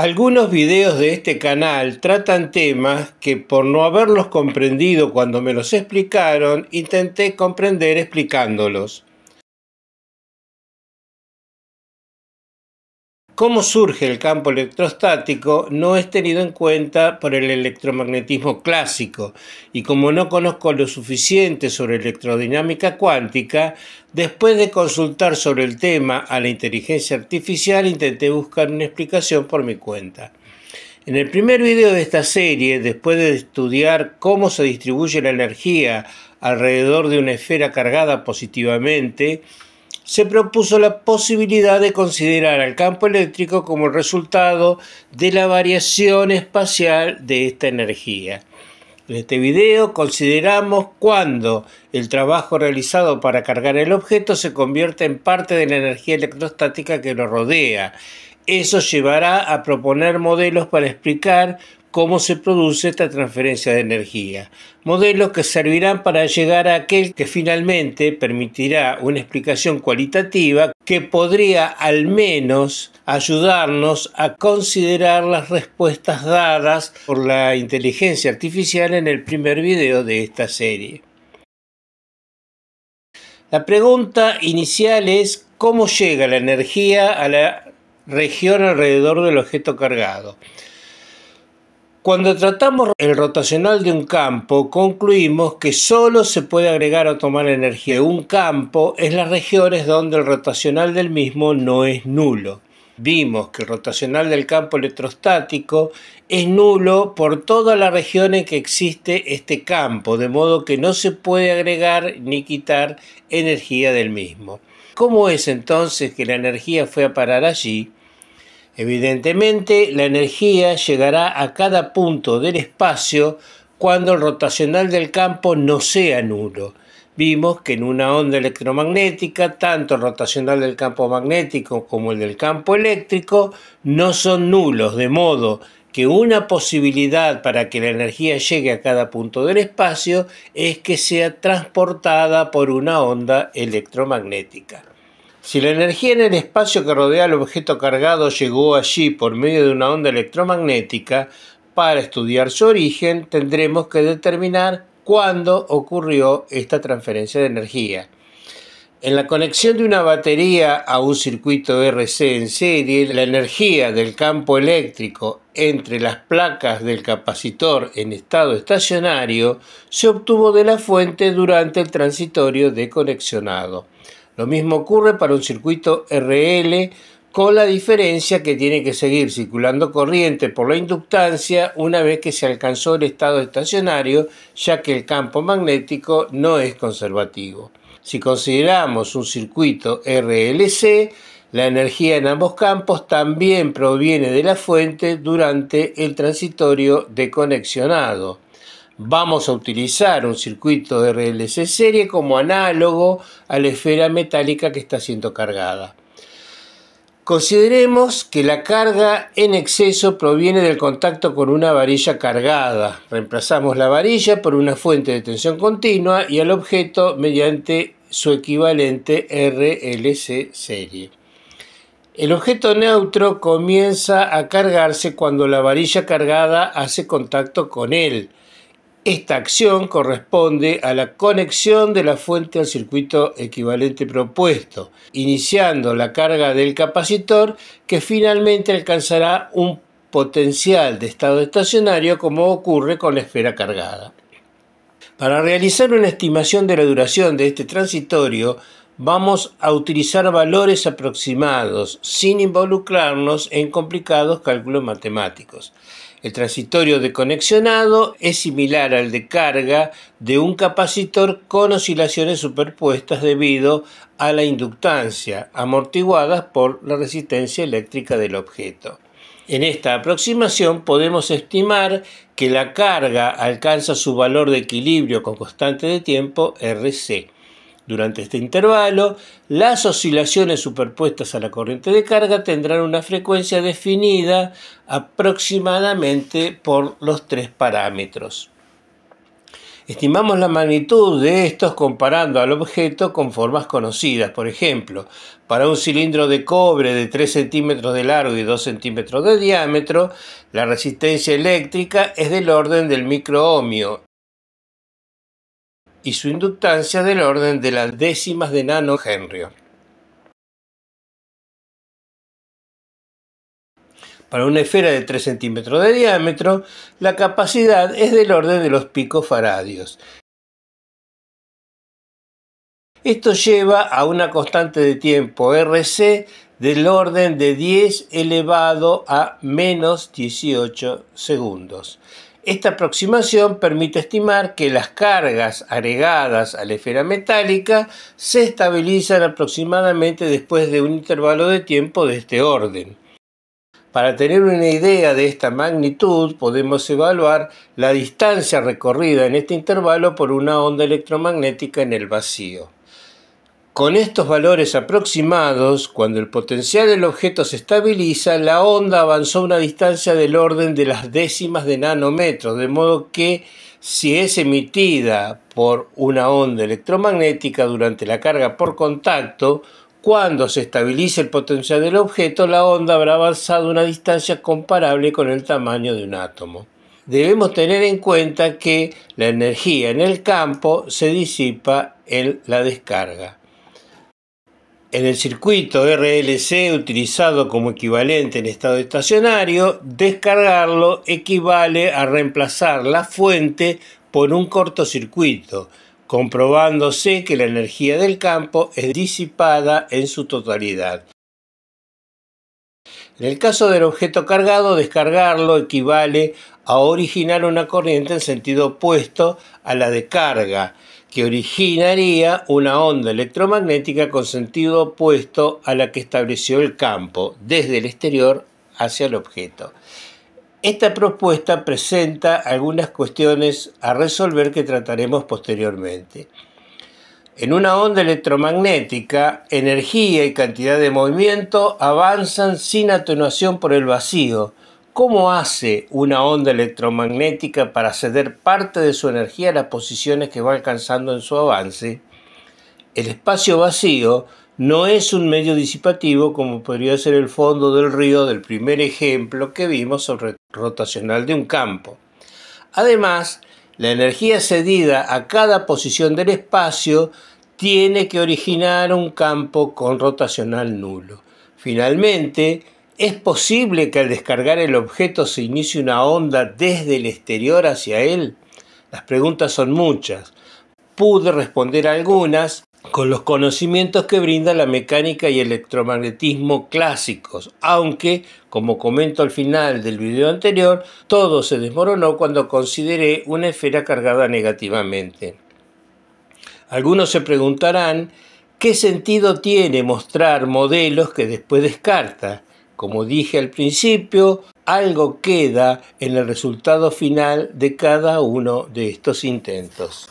Algunos videos de este canal tratan temas que por no haberlos comprendido cuando me los explicaron, intenté comprender explicándolos. cómo surge el campo electrostático no es tenido en cuenta por el electromagnetismo clásico y como no conozco lo suficiente sobre electrodinámica cuántica, después de consultar sobre el tema a la inteligencia artificial intenté buscar una explicación por mi cuenta. En el primer video de esta serie, después de estudiar cómo se distribuye la energía alrededor de una esfera cargada positivamente, se propuso la posibilidad de considerar al campo eléctrico como resultado de la variación espacial de esta energía. En este video consideramos cuándo el trabajo realizado para cargar el objeto se convierte en parte de la energía electrostática que lo rodea. Eso llevará a proponer modelos para explicar cómo se produce esta transferencia de energía. Modelos que servirán para llegar a aquel que finalmente permitirá una explicación cualitativa que podría al menos ayudarnos a considerar las respuestas dadas por la inteligencia artificial en el primer video de esta serie. La pregunta inicial es cómo llega la energía a la región alrededor del objeto cargado. Cuando tratamos el rotacional de un campo, concluimos que solo se puede agregar o tomar energía de un campo en las regiones donde el rotacional del mismo no es nulo vimos que el rotacional del campo electrostático es nulo por toda la región en que existe este campo, de modo que no se puede agregar ni quitar energía del mismo. ¿Cómo es entonces que la energía fue a parar allí? Evidentemente, la energía llegará a cada punto del espacio cuando el rotacional del campo no sea nulo vimos que en una onda electromagnética, tanto el rotacional del campo magnético como el del campo eléctrico no son nulos, de modo que una posibilidad para que la energía llegue a cada punto del espacio es que sea transportada por una onda electromagnética. Si la energía en el espacio que rodea al objeto cargado llegó allí por medio de una onda electromagnética, para estudiar su origen tendremos que determinar cuándo ocurrió esta transferencia de energía. En la conexión de una batería a un circuito RC en serie, la energía del campo eléctrico entre las placas del capacitor en estado estacionario se obtuvo de la fuente durante el transitorio de conexionado. Lo mismo ocurre para un circuito RL con la diferencia que tiene que seguir circulando corriente por la inductancia una vez que se alcanzó el estado estacionario, ya que el campo magnético no es conservativo. Si consideramos un circuito RLC, la energía en ambos campos también proviene de la fuente durante el transitorio conexionado. Vamos a utilizar un circuito RLC serie como análogo a la esfera metálica que está siendo cargada. Consideremos que la carga en exceso proviene del contacto con una varilla cargada. Reemplazamos la varilla por una fuente de tensión continua y al objeto mediante su equivalente RLC serie. El objeto neutro comienza a cargarse cuando la varilla cargada hace contacto con él. Esta acción corresponde a la conexión de la fuente al circuito equivalente propuesto, iniciando la carga del capacitor que finalmente alcanzará un potencial de estado estacionario como ocurre con la esfera cargada. Para realizar una estimación de la duración de este transitorio, vamos a utilizar valores aproximados sin involucrarnos en complicados cálculos matemáticos. El transitorio de conexionado es similar al de carga de un capacitor con oscilaciones superpuestas debido a la inductancia, amortiguadas por la resistencia eléctrica del objeto. En esta aproximación podemos estimar que la carga alcanza su valor de equilibrio con constante de tiempo RC durante este intervalo, las oscilaciones superpuestas a la corriente de carga tendrán una frecuencia definida aproximadamente por los tres parámetros. Estimamos la magnitud de estos comparando al objeto con formas conocidas. Por ejemplo, para un cilindro de cobre de 3 centímetros de largo y 2 centímetros de diámetro, la resistencia eléctrica es del orden del microohmio y su inductancia del orden de las décimas de nano Para una esfera de 3 centímetros de diámetro, la capacidad es del orden de los picofaradios. Esto lleva a una constante de tiempo RC del orden de 10 elevado a menos 18 segundos. Esta aproximación permite estimar que las cargas agregadas a la esfera metálica se estabilizan aproximadamente después de un intervalo de tiempo de este orden. Para tener una idea de esta magnitud podemos evaluar la distancia recorrida en este intervalo por una onda electromagnética en el vacío. Con estos valores aproximados, cuando el potencial del objeto se estabiliza, la onda avanzó una distancia del orden de las décimas de nanómetros, de modo que si es emitida por una onda electromagnética durante la carga por contacto, cuando se estabilice el potencial del objeto, la onda habrá avanzado una distancia comparable con el tamaño de un átomo. Debemos tener en cuenta que la energía en el campo se disipa en la descarga. En el circuito RLC utilizado como equivalente en estado estacionario, descargarlo equivale a reemplazar la fuente por un cortocircuito, comprobándose que la energía del campo es disipada en su totalidad. En el caso del objeto cargado, descargarlo equivale a originar una corriente en sentido opuesto a la de carga, que originaría una onda electromagnética con sentido opuesto a la que estableció el campo, desde el exterior hacia el objeto. Esta propuesta presenta algunas cuestiones a resolver que trataremos posteriormente. En una onda electromagnética, energía y cantidad de movimiento avanzan sin atenuación por el vacío, ¿Cómo hace una onda electromagnética para ceder parte de su energía a las posiciones que va alcanzando en su avance? El espacio vacío no es un medio disipativo como podría ser el fondo del río del primer ejemplo que vimos sobre rotacional de un campo. Además, la energía cedida a cada posición del espacio tiene que originar un campo con rotacional nulo. Finalmente, ¿Es posible que al descargar el objeto se inicie una onda desde el exterior hacia él? Las preguntas son muchas. Pude responder algunas con los conocimientos que brinda la mecánica y electromagnetismo clásicos, aunque, como comento al final del video anterior, todo se desmoronó cuando consideré una esfera cargada negativamente. Algunos se preguntarán, ¿qué sentido tiene mostrar modelos que después descarta? Como dije al principio, algo queda en el resultado final de cada uno de estos intentos.